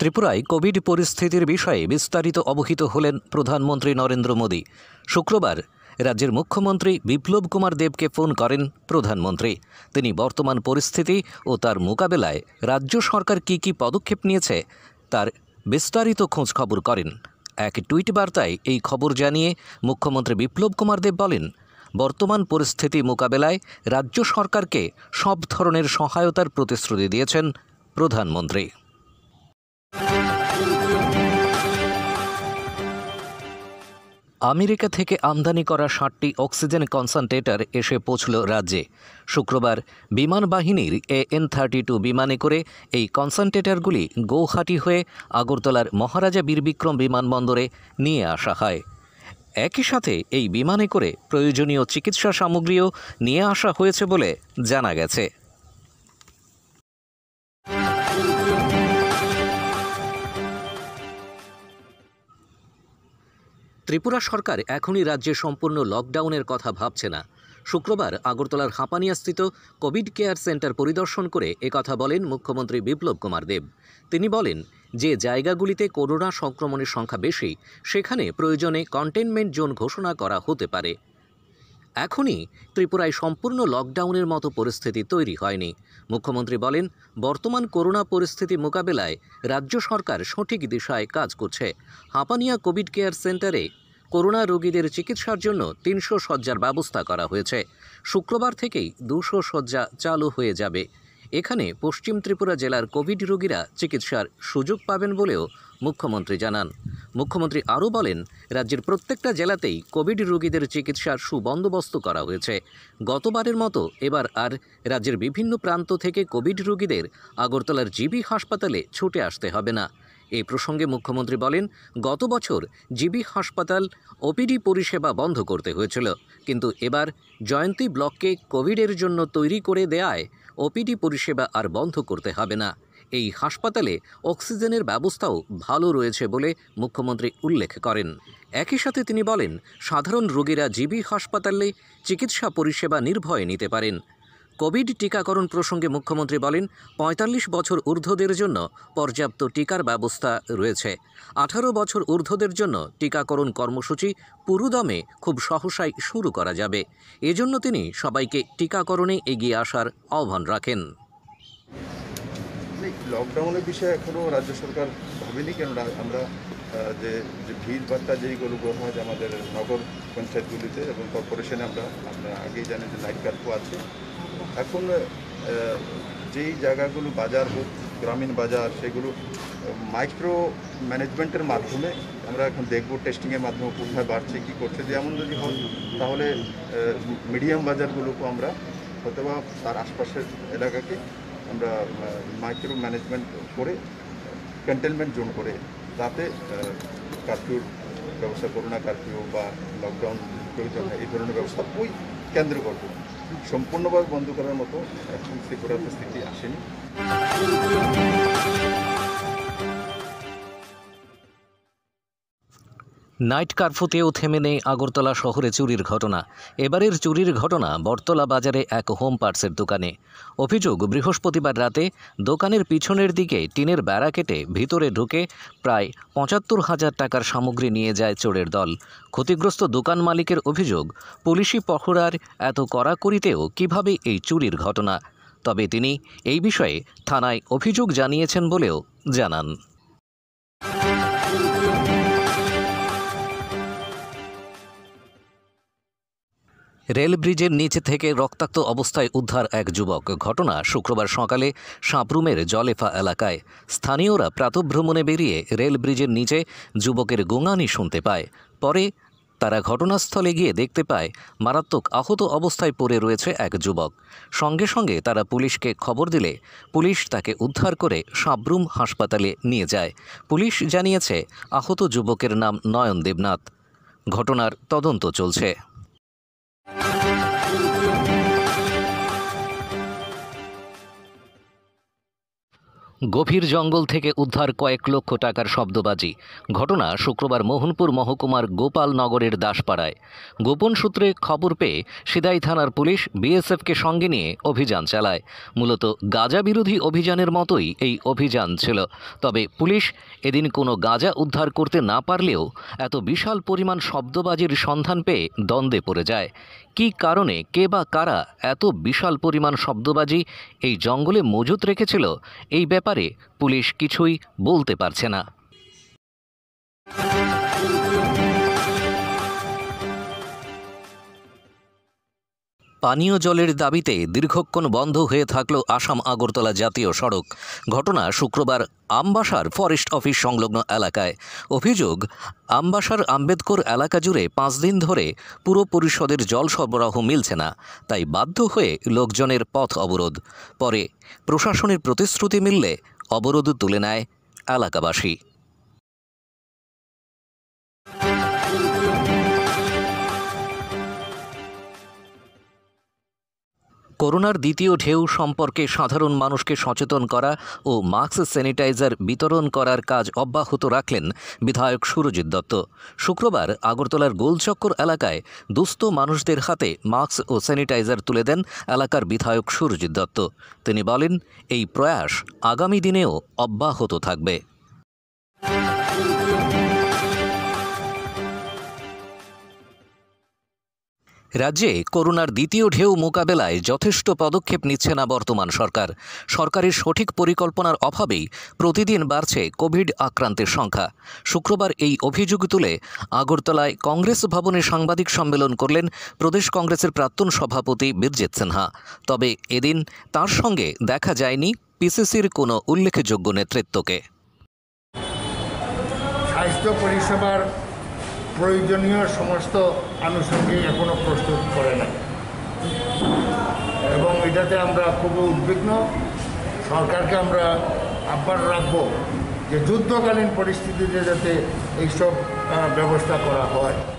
ত্রিপুরায় কোভিড পরিস্থিতির বিষয়ে বিস্তারিত অবহিত হলেন প্রধানমন্ত্রী নরেন্দ্র মোদী শুক্রবার রাজ্যের মুখ্যমন্ত্রী বিপ্লব কুমার দেবকে ফোন করেন প্রধানমন্ত্রী তিনি বর্তমান পরিস্থিতি ও তার মোকাবেলায় রাজ্য সরকার কি কি পদক্ষেপ নিয়েছে তার বিস্তারিত খোঁজখবর করেন এক টুইট বার্তায় এই খবর জানিয়ে মুখ্যমন্ত্রী বিপ্লব কুমার দেব বলেন বর্তমান পরিস্থিতি মোকাবেলায় রাজ্য সরকারকে সব ধরনের সহায়তার প্রতিশ্রুতি দিয়েছেন প্রধানমন্ত্রী আমেরিকা থেকে আমদানি করা ষাটটি অক্সিজেন কনসেন্ট্রেটার এসে পৌঁছল রাজ্যে শুক্রবার বিমান বাহিনীর এ এন থার্টি টু বিমানে করে এই কনসেন্ট্রেটারগুলি গৌহাটি হয়ে আগরতলার মহারাজা বীরবিক্রম বিমানবন্দরে নিয়ে আসা হয় একই সাথে এই বিমানে করে প্রয়োজনীয় চিকিৎসা সামগ্রীও নিয়ে আসা হয়েছে বলে জানা গেছে ত্রিপুরা সরকার এখনই রাজ্যে সম্পূর্ণ লকডাউনের কথা ভাবছে না শুক্রবার আগরতলার হাঁপানিয়াস্থিত কোভিড কেয়ার সেন্টার পরিদর্শন করে একথা বলেন মুখ্যমন্ত্রী বিপ্লব কুমার দেব তিনি বলেন যে জায়গাগুলিতে করোনা সংক্রমণের সংখ্যা বেশি সেখানে প্রয়োজনে কন্টেনমেন্ট জোন ঘোষণা করা হতে পারে এখনই ত্রিপুরায় সম্পূর্ণ লকডাউনের মতো পরিস্থিতি তৈরি হয়নি মুখ্যমন্ত্রী বলেন বর্তমান করোনা পরিস্থিতি মোকাবেলায় রাজ্য সরকার সঠিক দিশায় কাজ করছে হাঁপানিয়া কোভিড কেয়ার সেন্টারে করোনা রোগীদের চিকিৎসার জন্য তিনশো শয্যার ব্যবস্থা করা হয়েছে শুক্রবার থেকেই দুশো শয্যা চালু হয়ে যাবে এখানে পশ্চিম ত্রিপুরা জেলার কোভিড রোগীরা চিকিৎসার সুযোগ পাবেন বলেও মুখ্যমন্ত্রী জানান মুখ্যমন্ত্রী আরও বলেন রাজ্যের প্রত্যেকটা জেলাতেই কোভিড রোগীদের চিকিৎসার সুবন্দোবস্ত করা হয়েছে গতবারের মতো এবার আর রাজ্যের বিভিন্ন প্রান্ত থেকে কোভিড রোগীদের আগরতলার জিবি হাসপাতালে ছুটে আসতে হবে না এই প্রসঙ্গে মুখ্যমন্ত্রী বলেন গত বছর জিবি হাসপাতাল ওপিডি পরিষেবা বন্ধ করতে হয়েছিল কিন্তু এবার জয়ন্তী ব্লককে কোভিডের জন্য তৈরি করে দেয়ায় ওপিডি পরিষেবা আর বন্ধ করতে হবে না এই হাসপাতালে অক্সিজেনের ব্যবস্থাও ভালো রয়েছে বলে মুখ্যমন্ত্রী উল্লেখ করেন একই সাথে তিনি বলেন সাধারণ রোগীরা জিবি হাসপাতালে চিকিৎসা পরিষেবা নির্ভয়ে নিতে পারেন কোভিড টিকাকরণ প্রসঙ্গে মুখ্যমন্ত্রী বলেন ৪৫ বছর ঊর্ধ্বদের জন্য পর্যাপ্ত টিকার ব্যবস্থা রয়েছে ১৮ বছর ঊর্ধ্বদের জন্য টিকাকরণ কর্মসূচি পুরুদমে খুব সহসাই শুরু করা যাবে এজন্য তিনি সবাইকে টিকাকরণে এগিয়ে আসার আহ্বান রাখেন লকডাউনের বিষয়ে এখনও রাজ্য সরকার ভাবেনি কেননা আমরা যে যে ভিড় বার্তা যেইগুলো গ্রহণ হয় আমাদের নগর পঞ্চায়েতগুলিতে এবং কর্পোরেশনে আমরা আমরা আগেই জানি যে লাইট কার্পও আছে এখন যেই জায়গাগুলো বাজার হোক গ্রামীণ বাজার সেগুলো মাইক্রো ম্যানেজমেন্টের মাধ্যমে আমরা এখন দেখব টেস্টিংয়ের মাধ্যমে কোথায় বাড়ছে কী করছে যেমন যদি হয় তাহলে মিডিয়াম বাজারগুলোকে আমরা হয়তো বা তার আশপাশের এলাকাকে আমরা মাইক্রো ম্যানেজমেন্ট করে কন্টেনমেন্ট জোন করে তাতে কারফিউর ব্যবস্থা করোনা কারফিউ বা লকডাউন ব্যক্তিগত এই ধরনের ব্যবস্থা ওই কেন্দ্র করব সম্পূর্ণভাবে বন্ধ করার মতো এখন ত্রিপুরাতে স্থিতি আসেনি নাইট কার্ফুতেও থেমে নেই আগরতলা শহরে চুরির ঘটনা এবারের চুরির ঘটনা বটতলা বাজারে এক হোম পার্টসের দোকানে অভিযোগ বৃহস্পতিবার রাতে দোকানের পিছনের দিকে টিনের বেড়া কেটে ভিতরে ঢুকে প্রায় পঁচাত্তর হাজার টাকার সামগ্রী নিয়ে যায় চোরের দল ক্ষতিগ্রস্ত দোকান মালিকের অভিযোগ পুলিশি পহরার এত কড়াকড়িতেও কিভাবে এই চুরির ঘটনা তবে তিনি এই বিষয়ে থানায় অভিযোগ জানিয়েছেন বলেও জানান রেল ব্রিজের নিচ থেকে রক্তাক্ত অবস্থায় উদ্ধার এক যুবক ঘটনা শুক্রবার সকালে সাঁপরুমের জলেফা এলাকায় স্থানীয়রা প্রাতভ্রমণে বেরিয়ে রেল ব্রিজের নিচে যুবকের গোঙানি শুনতে পায় পরে তারা ঘটনাস্থলে গিয়ে দেখতে পায় মারাত্মক আহত অবস্থায় পড়ে রয়েছে এক যুবক সঙ্গে সঙ্গে তারা পুলিশকে খবর দিলে পুলিশ তাকে উদ্ধার করে সাবরুম হাসপাতালে নিয়ে যায় পুলিশ জানিয়েছে আহত যুবকের নাম নয়ন দেবনাথ ঘটনার তদন্ত চলছে গভীর জঙ্গল থেকে উদ্ধার কয়েক লক্ষ টাকার শব্দবাজি ঘটনা শুক্রবার মোহনপুর মহকুমার গোপালনগরের দাসপাড়ায় গোপন সূত্রে খবর পেয়ে সিদাই থানার পুলিশ বিএসএফকে সঙ্গে নিয়ে অভিযান চালায় মূলত গাঁজা বিরোধী অভিযানের মতোই এই অভিযান ছিল তবে পুলিশ এদিন কোনো গাঁজা উদ্ধার করতে না পারলেও এত বিশাল পরিমাণ শব্দবাজির সন্ধান পেয়ে দ্বন্দ্বে পড়ে যায় কি কারণে কে বা কারা এত বিশাল পরিমাণ শব্দবাজি এই জঙ্গলে মজুত রেখেছিল এই ব্যাপারে পুলিশ কিছুই বলতে পারছে না পানীয় জলের দাবিতে দীর্ঘক্ষণ বন্ধ হয়ে থাকল আসাম আগরতলা জাতীয় সড়ক ঘটনা শুক্রবার আমবাসার ফরেস্ট অফিস সংলগ্ন এলাকায় অভিযোগ আমবাসার আম্বেদকর এলাকা জুড়ে পাঁচ দিন ধরে পুর পরিষদের জল সরবরাহ মিলছে না তাই বাধ্য হয়ে লোকজনের পথ অবরোধ পরে প্রশাসনের প্রতিশ্রুতি মিললে অবরোধ তুলে নেয় এলাকাবাসী করোনার দ্বিতীয় ঢেউ সম্পর্কে সাধারণ মানুষকে সচেতন করা ও মাস্ক স্যানিটাইজার বিতরণ করার কাজ অব্যাহত রাখলেন বিধায়ক সুরজিৎ দত্ত শুক্রবার আগরতলার গোলচক্কর এলাকায় দুস্থ মানুষদের হাতে মাস্ক ও স্যানিটাইজার তুলে দেন এলাকার বিধায়ক সুরজিৎ দত্ত তিনি বলেন এই প্রয়াস আগামী দিনেও অব্যাহত থাকবে রাজ্যে করোনার দ্বিতীয় ঢেউ মোকাবেলায় যথেষ্ট পদক্ষেপ নিচ্ছে না বর্তমান সরকার সরকারের সঠিক পরিকল্পনার অভাবেই প্রতিদিন বাড়ছে কোভিড আক্রান্তের সংখ্যা শুক্রবার এই অভিযোগ তুলে আগরতলায় কংগ্রেস ভবনে সাংবাদিক সম্মেলন করলেন প্রদেশ কংগ্রেসের প্রাক্তন সভাপতি বীরজিৎ সিনহা তবে এদিন তার সঙ্গে দেখা যায়নি পিসিসির কোনো উল্লেখযোগ্য নেতৃত্বকে স্বাস্থ্য পরিষেবার প্রয়োজনীয় সমস্ত আনুষঙ্গিক এখনও প্রস্তুত করে না এবং এটাতে আমরা খুবই উদ্বিগ্ন সরকারকে আমরা আহ্বান রাখব যে যুদ্ধকালীন পরিস্থিতিতে যাতে এইসব ব্যবস্থা করা হয়